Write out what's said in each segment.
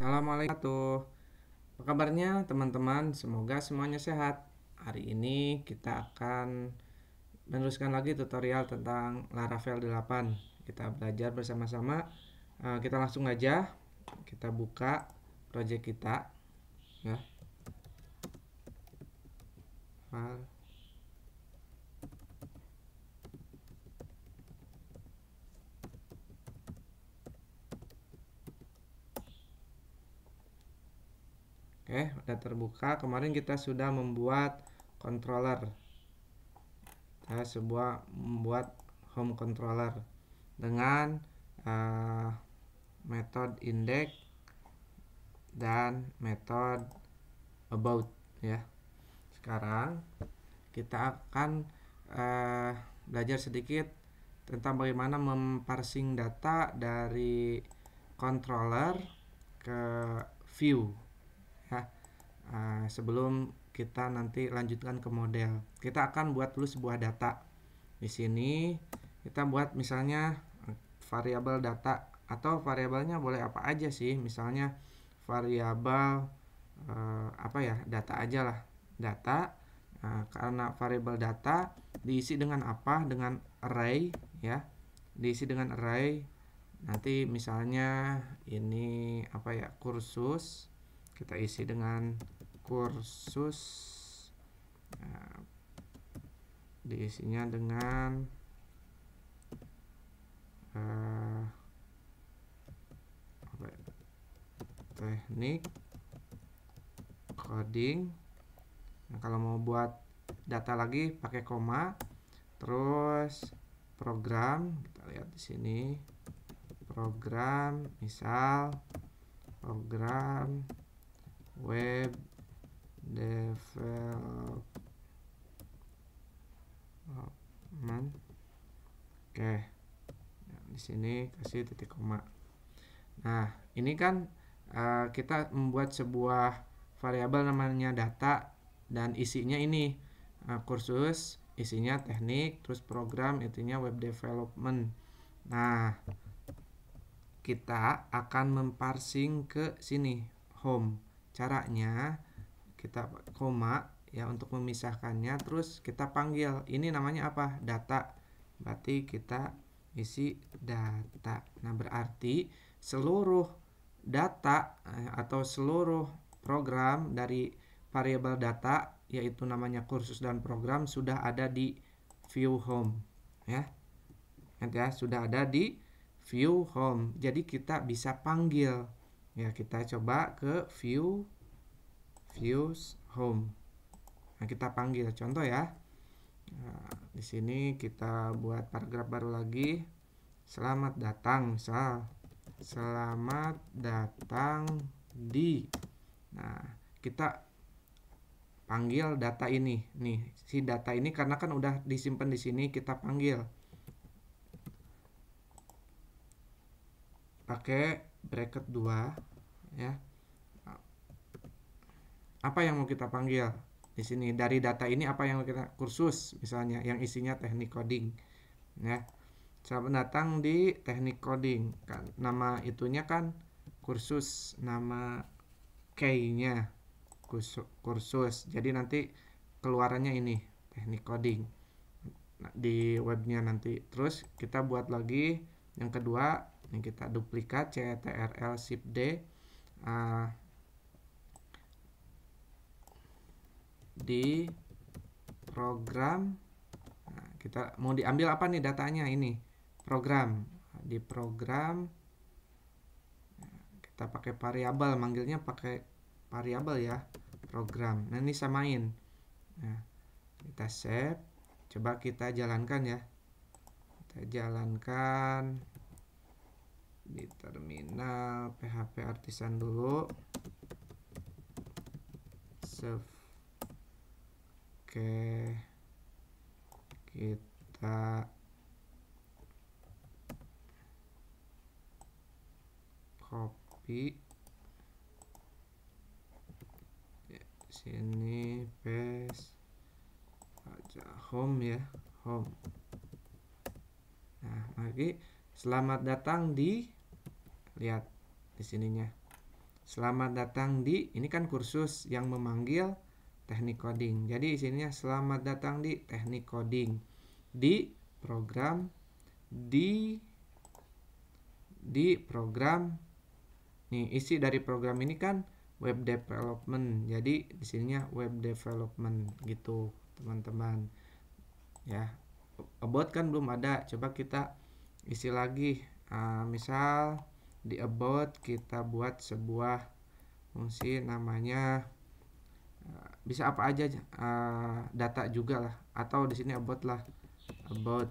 Assalamualaikum. Apa kabarnya teman-teman? Semoga semuanya sehat. Hari ini kita akan meneruskan lagi tutorial tentang Laravel 8. Kita belajar bersama-sama. Eh, kita langsung aja kita buka project kita ya. Oke, eh, udah terbuka. Kemarin kita sudah membuat controller. Kita ya, sebuah membuat home controller dengan uh, eh, metode index dan metode about ya. Sekarang kita akan uh, belajar sedikit tentang bagaimana memparsing data dari controller ke view Eh, sebelum kita nanti lanjutkan ke model kita akan buat dulu sebuah data di sini kita buat misalnya eh, variabel data atau variabelnya boleh apa aja sih misalnya variabel eh, apa ya data aja lah data nah, karena variabel data diisi dengan apa dengan array ya diisi dengan array nanti misalnya ini apa ya kursus kita isi dengan kursus ya, diisinya dengan uh, teknik coding nah, kalau mau buat data lagi pakai koma terus program kita lihat di sini program misal program web development oke nah, di sini kasih titik koma nah ini kan uh, kita membuat sebuah variabel namanya data dan isinya ini uh, kursus isinya teknik terus program intinya web development nah kita akan memparsing ke sini home caranya kita koma ya untuk memisahkannya terus kita panggil ini namanya apa data berarti kita isi data nah berarti seluruh data eh, atau seluruh program dari variabel data yaitu namanya kursus dan program sudah ada di view home ya ya sudah ada di view home jadi kita bisa panggil ya kita coba ke view views home. Nah, kita panggil contoh ya. Nah, di sini kita buat paragraf baru lagi. Selamat datang misal. Selamat datang di. Nah, kita panggil data ini. Nih, si data ini karena kan udah disimpan di sini, kita panggil. Pakai bracket 2 ya apa yang mau kita panggil di sini dari data ini apa yang mau kita kursus misalnya yang isinya teknik coding ya selamat datang di teknik coding kan nama itunya kan kursus nama key-nya kursus jadi nanti keluarannya ini teknik coding nah, di webnya nanti terus kita buat lagi yang kedua yang kita duplikat ctrl shift d uh, di program nah, kita mau diambil apa nih datanya ini program di program nah, kita pakai variabel manggilnya pakai variabel ya program nah ini samain nah, kita save coba kita jalankan ya kita jalankan di terminal php artisan dulu save Oke. Kita copy ya, sini paste aja home ya home nah lagi selamat datang di lihat di sininya selamat datang di ini kan kursus yang memanggil teknik coding. Jadi isinya selamat datang di teknik coding di program di di program nih isi dari program ini kan web development. Jadi isinya web development gitu, teman-teman. Ya. About kan belum ada. Coba kita isi lagi. Uh, misal di about kita buat sebuah fungsi namanya bisa apa aja uh, data juga lah atau di sini about lah about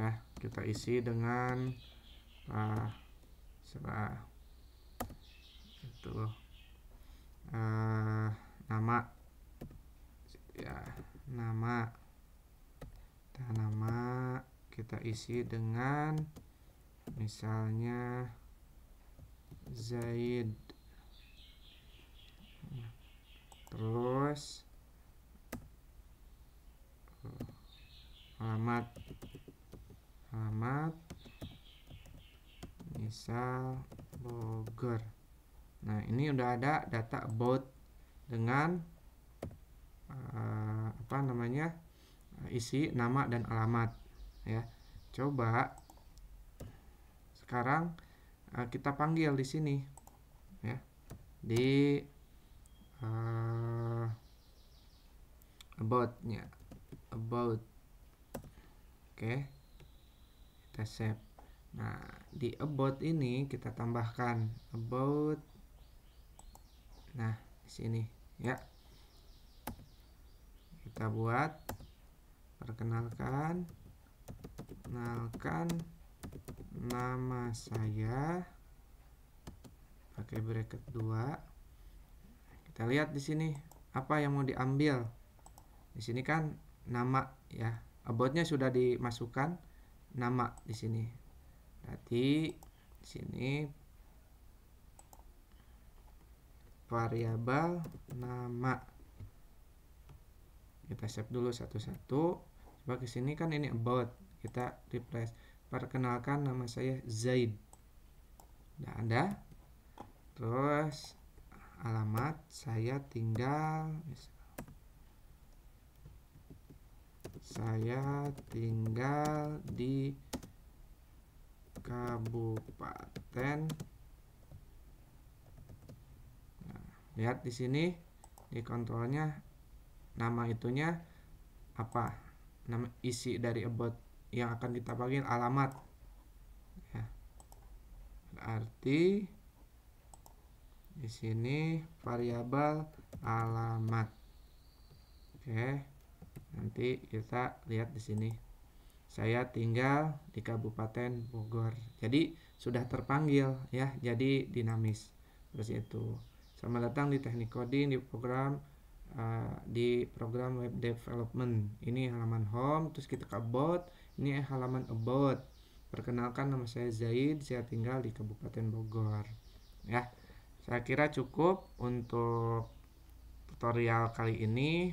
nah kita isi dengan uh, ah, serah itu uh, nama ya nama nah, nama kita isi dengan misalnya Zaid terus alamat alamat misal Bogor nah ini udah ada data about dengan uh, apa namanya isi nama dan alamat ya coba sekarang uh, kita panggil di sini ya di aboutnya about oke okay. kita save nah di about ini kita tambahkan about nah di sini ya kita buat perkenalkan kenalkan nama saya pakai bracket dua kita lihat di sini apa yang mau diambil di sini kan nama ya. Aboutnya sudah dimasukkan nama di sini. Berarti di sini variabel nama. Kita save dulu satu-satu. Coba ke sini kan ini about. Kita refresh. Perkenalkan nama saya Zaid. Udah ada. Terus alamat saya tinggal Saya tinggal di kabupaten. Nah, lihat di sini di kontrolnya nama itunya apa? Nama isi dari about yang akan kita panggil alamat. Ya. Berarti di sini variabel alamat. Oke. Okay nanti kita lihat di sini saya tinggal di Kabupaten Bogor jadi sudah terpanggil ya jadi dinamis terus itu selamat datang di teknik coding di program uh, di program web development ini halaman home terus kita ke about ini halaman about perkenalkan nama saya Zaid saya tinggal di Kabupaten Bogor ya saya kira cukup untuk tutorial kali ini